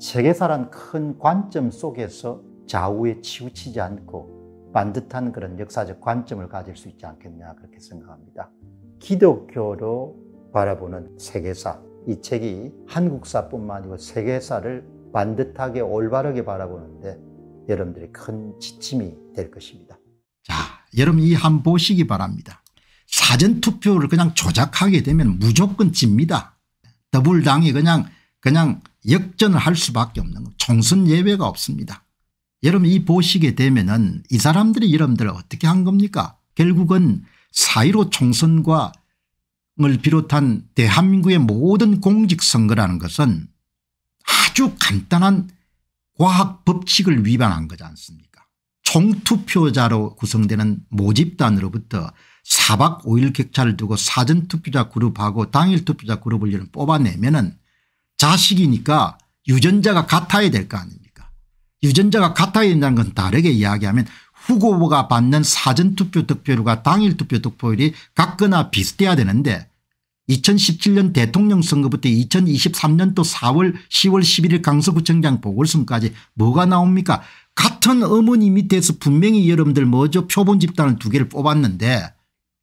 세계사란 큰 관점 속에서 좌우에 치우치지 않고 반듯한 그런 역사적 관점을 가질 수 있지 않겠냐 그렇게 생각합니다. 기독교로 바라보는 세계사 이 책이 한국사뿐만 아니고 세계사를 반듯하게 올바르게 바라보는데 여러분들이 큰 지침이 될 것입니다. 자 여러분 이 한 보시기 바랍니다. 사전투표를 그냥 조작하게 되면 무조건 집니다. 더블당이 그냥 그냥 역전을 할 수밖에 없는 거 총선 예외가 없습니다. 여러분 이 보시게 되면 은이 사람들이 여러분들 어떻게 한 겁니까 결국은 4.15 총선과 을 비롯한 대한민국의 모든 공직선거라는 것은 아주 간단한 과학 법칙을 위반한 거지 않습니까 총투표자로 구성되는 모집단으로부터 4박 5일 격차를 두고 사전투표자 그룹하고 당일투표자 그룹을 뽑아내면 자식이니까 유전자가 같아야 될 거 아닙니까 유전자가 같아야 된다는 건 다르게 이야기하면 후보가 받는 사전투표 득표율과 당일 투표 득표율이 같거나 비슷해야 되는데 2017년 대통령 선거부터 2023년도 4월 10월 11일 강서구청장 보궐선까지 뭐가 나옵니까 같은 어머니 밑에서 분명히 여러분들 뭐죠 표본 집단을 두 개를 뽑았는데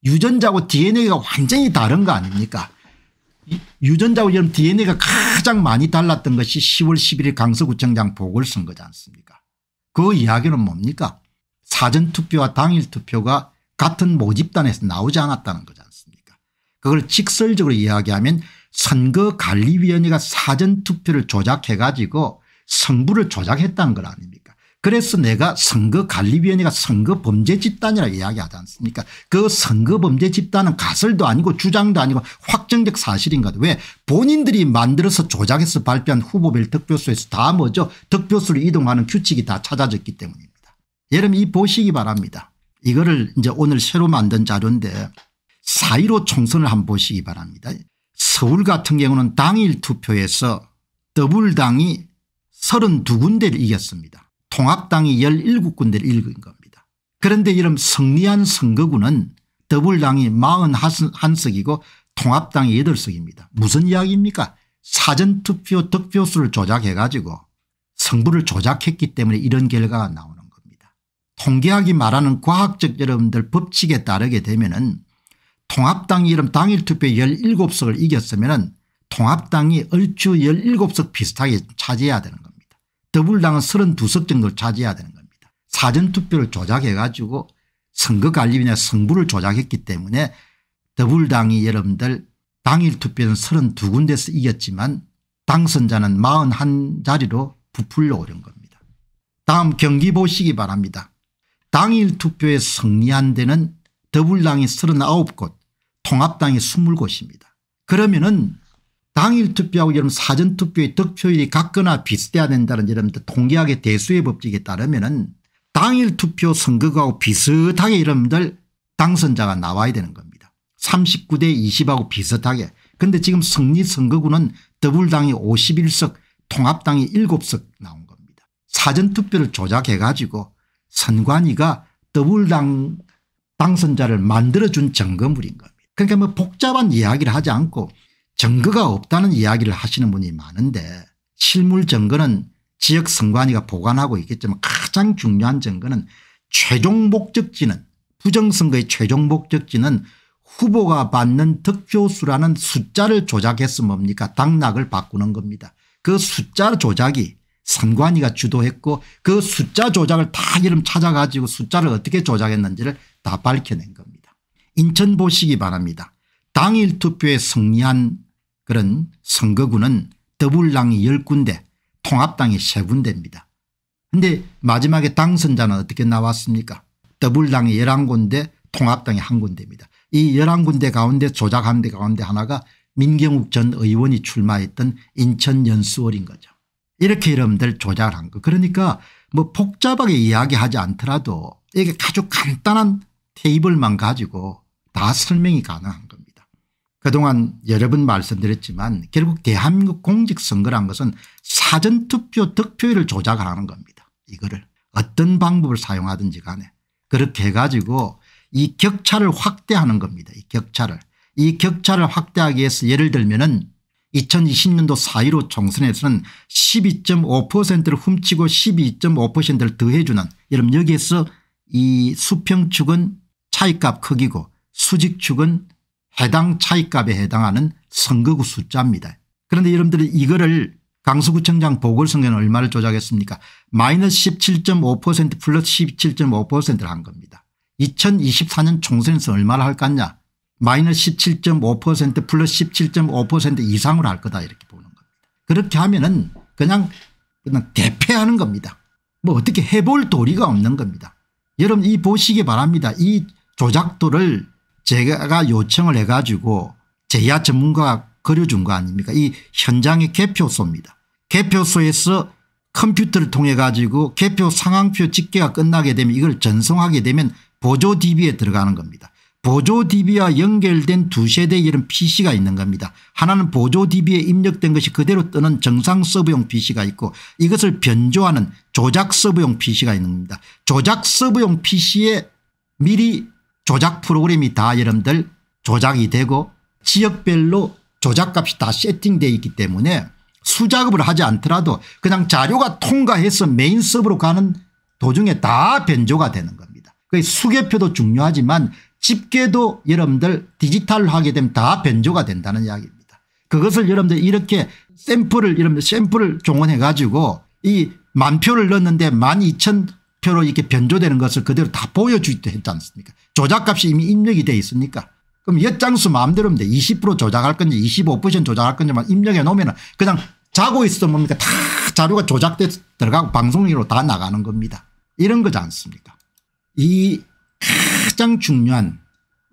유전자고 dna가 완전히 다른 거 아닙니까 유전자와 이런 DNA가 가장 많이 달랐던 것이 10월 11일 강서구청장 보궐선거지 않습니까 그 이야기는 뭡니까 사전투표와 당일투표가 같은 모집단에서 나오지 않았다는 거지 않습니까 그걸 직설적으로 이야기하면 선거관리위원회가 사전투표를 조작해 가지고 성부를 조작했다는 걸 아닙니까 그래서 내가 선거관리위원회가 선거범죄 집단이라 이야기하지 않습니까 그 선거범죄 집단은 가설도 아니고 주장도 아니고 확정적 사실인가도 왜 본인들이 만들어서 조작해서 발표한 후보별 득표수에서 다 뭐죠 득표수로 이동하는 규칙이 다 찾아졌기 때문입니다. 여러분 이 보시기 바랍니다. 이거를 이제 오늘 새로 만든 자료인데 사1로 총선을 한번 보시기 바랍니다. 서울 같은 경우는 당일 투표에서 더불당이 32군데를 이겼습니다. 통합당이 17군데를 읽은 겁니다. 그런데 이런 승리한 선거구는 더불당이 41석이고 통합당이 8석입니다. 무슨 이야기입니까 사전투표 득표수를 조작해 가지고 성부를 조작했기 때문에 이런 결과가 나오는 겁니다. 통계학이 말하는 과학적 여러분들 법칙에 따르게 되면 은 통합당이 이런 당일투표 17석을 이겼으면 은 통합당이 얼추 17석 비슷하게 차지해야 되는 겁니다. 더불당은 32석 정도 를 차지해야 되는 겁니다. 사전투표를 조작해 가지고 선거관리위원회 승부를 조작했기 때문에 더불당이 여러분들 당일 투표는 32군데에서 이겼지만 당선자는 41자리로 부풀려 오른 겁니다. 다음 경기 보시기 바랍니다. 당일 투표에 승리한 데는 더불당이 39곳 통합당이 20곳입니다. 그러면 은 당일 투표하고 이런 사전 투표의 득표율이 같거나 비슷해야 된다는 이러분 통계학의 대수의 법칙에 따르면은 당일 투표 선거하고 비슷하게 여러분들 당선자가 나와야 되는 겁니다. 39대 20하고 비슷하게. 근데 지금 승리 선거구는 더블당이 51석 통합당이 7석 나온 겁니다. 사전투표를 조작해 가지고 선관위가 더블당 당선자를 만들어준 점검물인 겁니다. 그러니까 뭐 복잡한 이야기를 하지 않고 증거가 없다는 이야기를 하시는 분이 많은데 실물 증거는 지역 선관위가 보관하고 있겠지만 가장 중요한 증거는 최종 목적지는 부정선거의 최종 목적지는 후보가 받는 득표수라는 숫자를 조작했으면 뭡니까 당락을 바꾸는 겁니다. 그 숫자 조작이 선관위가 주도했고 그 숫자 조작을 다 이름 찾아가지고 숫자를 어떻게 조작했는지를 다 밝혀낸 겁니다. 인천 보시기 바랍니다. 당일 투표에 승리한 그런 선거구는 더불당이 10군데 통합당이 3군데입니다. 근데 마지막에 당선자는 어떻게 나왔습니까 더불당이 11군데 통합당이 1군데입니다. 이 11군데 가운데 조작한 데 가운데 하나가 민경욱 전 의원이 출마했던 인천 연수월인 거죠. 이렇게 여러분들 조작을 한 거. 그러니까 뭐 복잡하게 이야기하지 않더라도 이게 아주 간단한 테이블만 가지고 다 설명이 가능한 거 그동안 여러 번 말씀드렸지만 결국 대한민국 공직선거란 것은 사전투표 득표율을 조작하는 겁니다. 이거를 어떤 방법을 사용하든지 간에 그렇게 해가지고 이 격차를 확대하는 겁니다. 이 격차를. 이 격차를 확대하기 위해서 예를 들면은 2020년도 4.15 총선에서는 12.5%를 훔치고 12.5%를 더해주는 여러분 여기에서 이 수평축은 차이값 크기고 수직축은 해당 차익값에 해당하는 선거구 숫자입니다. 그런데 여러분들이 이거를 강서구청장 보궐선거는 얼마를 조작했습니까 마이너스 17.5% 플러스 17.5%를 한 겁니다. 2024년 총선에서 얼마를 할것같냐 마이너스 17.5% 플러스 17.5% 이상으로 할 거다 이렇게 보는 겁니다. 그렇게 하면 은 그냥 그냥 대패하는 겁니다. 뭐 어떻게 해볼 도리가 없는 겁니다. 여러분 이 보시기 바랍니다. 이 조작도를 제가 요청을 해가지고 제야 전문가가 그려준 거 아닙니까 이 현장의 개표소입니다. 개표소에서 컴퓨터를 통해 가지고 개표 상황표 집계가 끝나게 되면 이걸 전송하게 되면 보조 DB에 들어가는 겁니다. 보조 DB와 연결된 두 세대 의 이런 PC가 있는 겁니다. 하나는 보조 DB에 입력된 것이 그대로 뜨는 정상 서브용 PC가 있고 이것을 변조하는 조작 서브용 PC가 있는 겁니다. 조작 서브용 PC에 미리 조작 프로그램이 다 여러분들 조작이 되고 지역별로 조작값이 다 세팅되어 있기 때문에 수작업을 하지 않더라도 그냥 자료가 통과해서 메인 서버로 가는 도중에 다 변조가 되는 겁니다. 그 수개표도 중요하지만 집계도 여러분들 디지털 하게 되면 다 변조가 된다는 이야기입니다. 그것을 여러분들 이렇게 샘플을 여러분들 샘플을 종원해 가지고 이 만표를 넣었는데 12,000 표로 이렇게 변조되는 것을 그대로 다 보여주기도 했지 않습니까 조작값이 이미 입력이 돼 있으니까 그럼 엿장수 마음대로입니다 20% 조작할 건지 25% 조작할 건지만 입력해 놓으면 그냥 자고 있어 뭡니까 다 자료가 조작돼 들어가고 방송으로 다 나가는 겁니다 이런 거지 않습니까 이 가장 중요한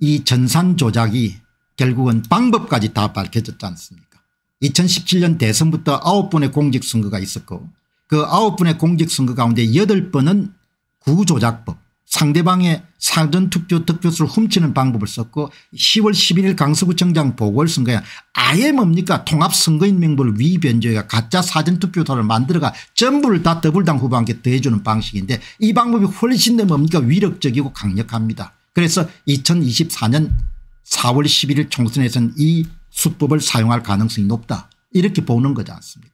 이 전산 조작이 결국은 방법까지 다 밝혀졌지 않습니까 2017년 대선부터 9번의 공직선거가 있었고 그 9번의 공직선거 가운데 8번은 구조작법 상대방의 사전투표 득표수를 훔치는 방법을 썼고 10월 11일 강서구청장 보궐선거에 아예 뭡니까 통합선거인 명부를 위변조해가 가짜 사전투표소를 만들어가 전부를 다 더불당 후보한테 더해주는 방식인데 이 방법이 훨씬 더 뭡니까 위력적이고 강력합니다. 그래서 2024년 4월 11일 총선에서는 이 수법을 사용할 가능성이 높다 이렇게 보는 거지 않습니까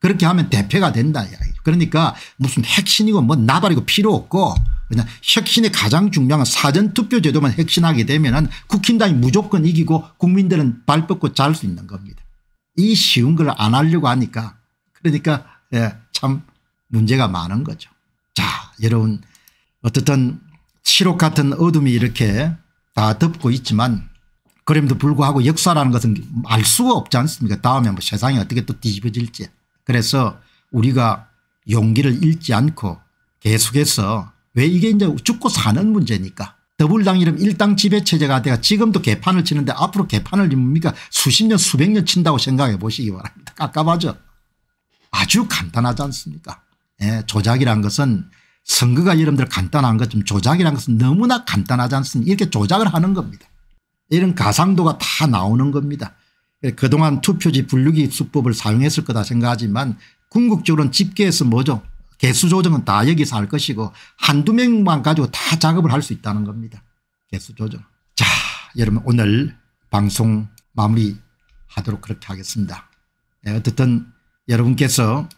그렇게 하면 대표가 된다 그러니까 무슨 핵심이고 뭐 나발이고 필요 없고 그냥 혁신의 가장 중요한 사전투표 제도만 혁신하게 되면 은 국힘당이 무조건 이기고 국민들은 발 뻗고 잘 수 있는 겁니다. 이 쉬운 걸 안 하려고 하니까 그러니까 예, 참 문제가 많은 거죠. 자 여러분 어떻든 칠록 같은 어둠이 이렇게 다 덮고 있지만 그럼에도 불구하고 역사라는 것은 알 수가 없지 않습니까 다음에 뭐 세상이 어떻게 또 뒤집어질지 그래서 우리가 용기를 잃지 않고 계속해서 왜 이게 이제 죽고 사는 문제니까 더불당이름 일당 지배체제가 내가 지금도 개판을 치는데 앞으로 개판을 입니까 수십 년 수백 년 친다고 생각해 보시기 바랍니다. 깝깝하죠. 아주 간단하지 않습니까 예, 조작이란 것은 선거가 여러분들 간단한 것처럼 조작이란 것은 너무나 간단하지 않습니까 이렇게 조작을 하는 겁니다. 이런 가상도가 다 나오는 겁니다. 예, 그동안 투표지 분류기 수법을 사용했을 거다 생각하지만 궁극적으로는 집계에서 뭐죠 개수 조정은 다 여기서 할 것이고 한두 명만 가지고 다 작업을 할 수 있다는 겁니다. 개수 조정. 자 여러분 오늘 방송 마무리하도록 그렇게 하겠습니다. 네, 어쨌든 여러분께서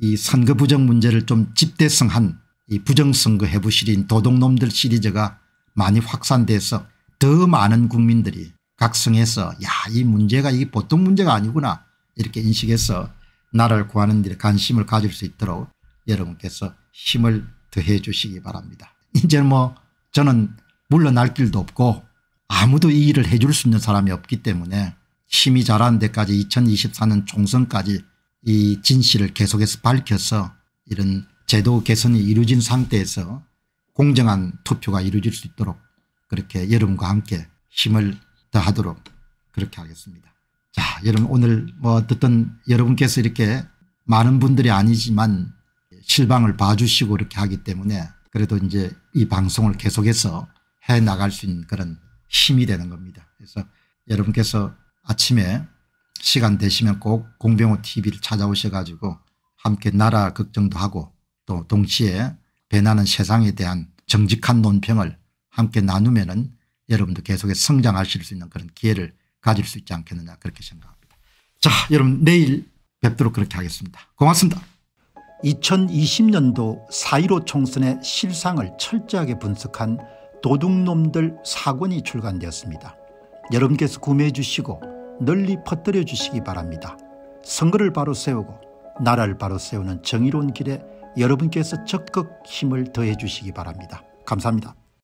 이 선거 부정 문제를 좀 집대성한 이 부정선거 해부 시린 도둑놈들 시리즈가 많이 확산돼서 더 많은 국민들이 각성해서 야이 문제가 이게 보통 문제가 아니구나 이렇게 인식해서 나를 구하는 일에 관심을 가질 수 있도록 여러분께서 힘을 더해 주시기 바랍니다. 이제 뭐 저는 물러날 길도 없고 아무도 이 일을 해 줄 수 있는 사람이 없기 때문에 힘이 자라는 데까지 2024년 총선까지 이 진실을 계속해서 밝혀서 이런 제도 개선이 이루어진 상태에서 공정한 투표가 이루어질 수 있도록 그렇게 여러분과 함께 힘을 더하도록 그렇게 하겠습니다. 자 여러분 오늘 뭐 어쨌든 여러분께서 이렇게 많은 분들이 아니지만 실방을 봐주시고 이렇게 하기 때문에 그래도 이제 이 방송을 계속해서 해 나갈 수 있는 그런 힘이 되는 겁니다. 그래서 여러분께서 아침에 시간 되시면 꼭 공병호 TV를 찾아오셔 가지고 함께 나라 걱정도 하고 또 동시에 배나는 세상에 대한 정직한 논평을 함께 나누면은 여러분도 계속해서 성장하실 수 있는 그런 기회를 가질 수 있지 않겠느냐 그렇게 생각합니다. 자 여러분 내일 뵙도록 그렇게 하겠습니다. 고맙습니다. 2020년도 4.15 총선의 실상을 철저하게 분석한 도둑놈들 사권이 출간되었습니다. 여러분께서 구매해 주시고 널리 퍼뜨려 주시기 바랍니다. 선거를 바로 세우고 나라를 바로 세우는 정의로운 길에 여러분께서 적극 힘을 더해 주시기 바랍니다. 감사합니다.